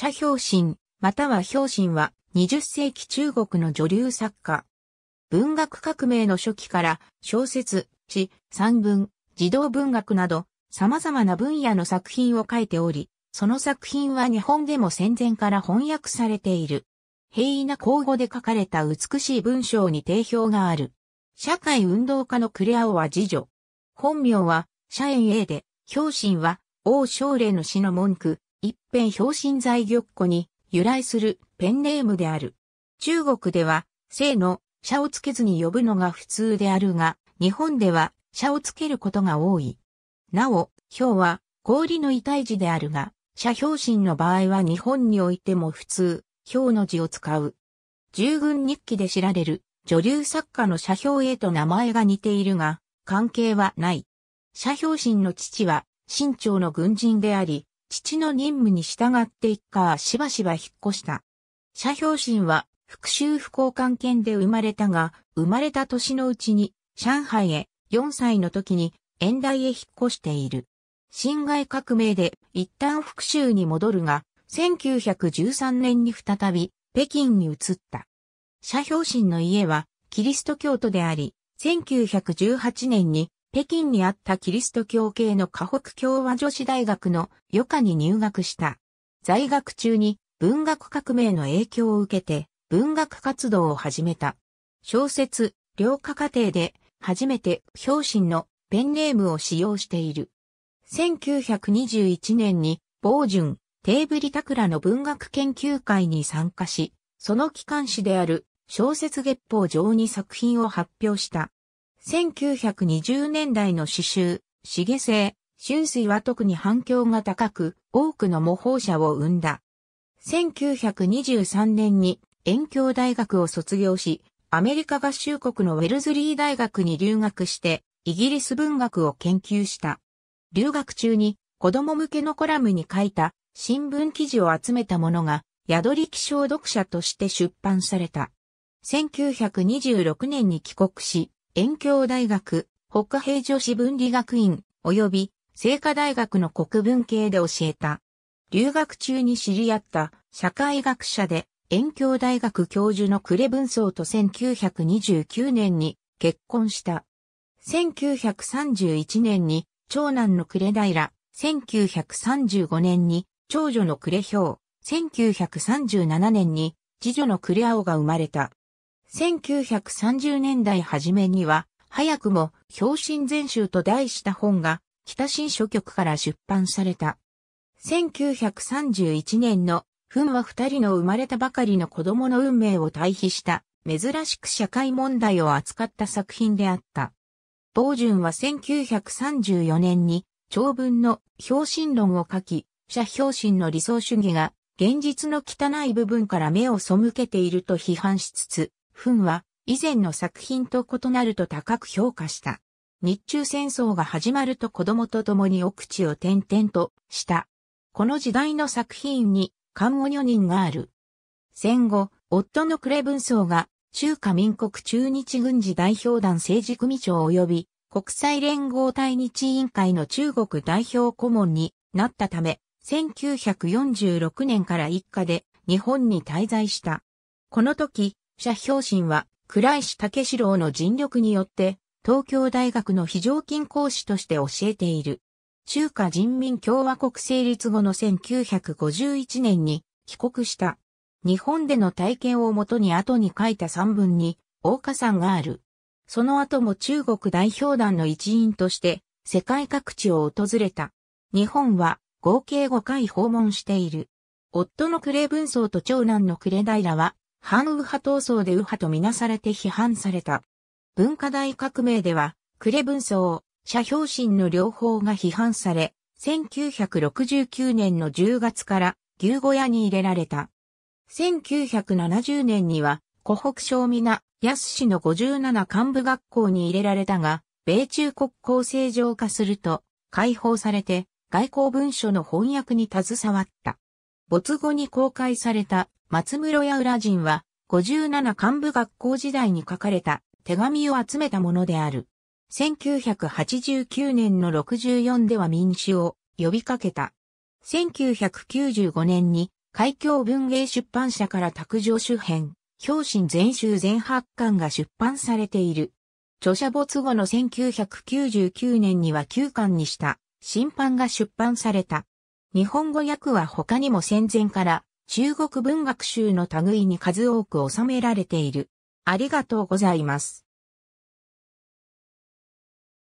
写表心、または表心は20世紀中国の女流作家。文学革命の初期から小説、詩、散文、児童文学など様々な分野の作品を書いており、その作品は日本でも戦前から翻訳されている。平易な口語で書かれた美しい文章に定評がある。社会運動家のクレアオは次女。本名は、社員 A で、表心は、王将令の詩の文句、一辺表心在玉子に由来するペンネームである。中国では、姓の、社をつけずに呼ぶのが普通であるが、日本では、社をつけることが多い。なお、表は、氷の異体字であるが、社表心の場合は日本においても普通、表の字を使う。従軍日記で知られる、女流作家の社表へと名前が似ているが、関係はない。社表心の父は、清朝の軍人であり、父の任務に従って一家はしばしば引っ越した。社表心は復讐不幸関係で生まれたが、生まれた年のうちに上海へ4歳の時に遠大へ引っ越している。侵害革命で一旦復讐に戻るが、1913年に再び北京に移った。社表心の家はキリスト教徒であり、1918年に北京にあったキリスト教系の河北共和女子大学の余下に入学した。在学中に文学革命の影響を受けて文学活動を始めた。小説、良家家庭で初めて表紙のペンネームを使用している。1921年に傍順、テーブリタクラの文学研究会に参加し、その機関誌である小説月報上に作品を発表した。1920年代の詩集、シゲセ春水は特に反響が高く、多くの模倣者を生んだ。1923年に遠京大学を卒業し、アメリカ合衆国のウェルズリー大学に留学して、イギリス文学を研究した。留学中に子供向けのコラムに書いた新聞記事を集めたものが、宿り気象読者として出版された。1926年に帰国し、遠京大学、北下平女子文理学院、及び、聖火大学の国文系で教えた。留学中に知り合った社会学者で、遠京大学教授のクレ文曹と1929年に結婚した。1931年に長男のれ、平、1935年に長女のれ、表1937年に次女のア青が生まれた。1930年代初めには、早くも、表心全集と題した本が、北新書局から出版された。1931年の、フンは二人の生まれたばかりの子供の運命を対比した、珍しく社会問題を扱った作品であった。傍順は1934年に、長文の表心論を書き、社表心の理想主義が現実の汚い部分から目を背けていると批判しつつ、フンは以前の作品と異なると高く評価した。日中戦争が始まると子供と共に奥地を転々とした。この時代の作品に看護女人がある。戦後、夫のクレブンソーが中華民国中日軍事代表団政治組長及び国際連合対日委員会の中国代表顧問になったため、1946年から一家で日本に滞在した。この時、社表心は、倉石武四郎の尽力によって、東京大学の非常勤講師として教えている。中華人民共和国成立後の1951年に帰国した。日本での体験をもとに後に書いた三文に、大加山がある。その後も中国代表団の一員として、世界各地を訪れた。日本は合計5回訪問している。夫のクイ文宗と長男のクレダイラは反右派闘争で右派とみなされて批判された。文化大革命では、クレ文層、社標心の両方が批判され、1969年の10月から牛小屋に入れられた。1970年には、湖北省皆、安市の57幹部学校に入れられたが、米中国交正常化すると、解放されて、外交文書の翻訳に携わった。没後に公開された松室屋裏人は、57幹部学校時代に書かれた手紙を集めたものである。1989年の64では民主を呼びかけた。1995年に海峡文芸出版社から卓上周辺、表紙全集全八巻が出版されている。著者没後の1999年には9巻にした、審判が出版された。日本語訳は他にも戦前から中国文学集の類に数多く収められている。ありがとうございます。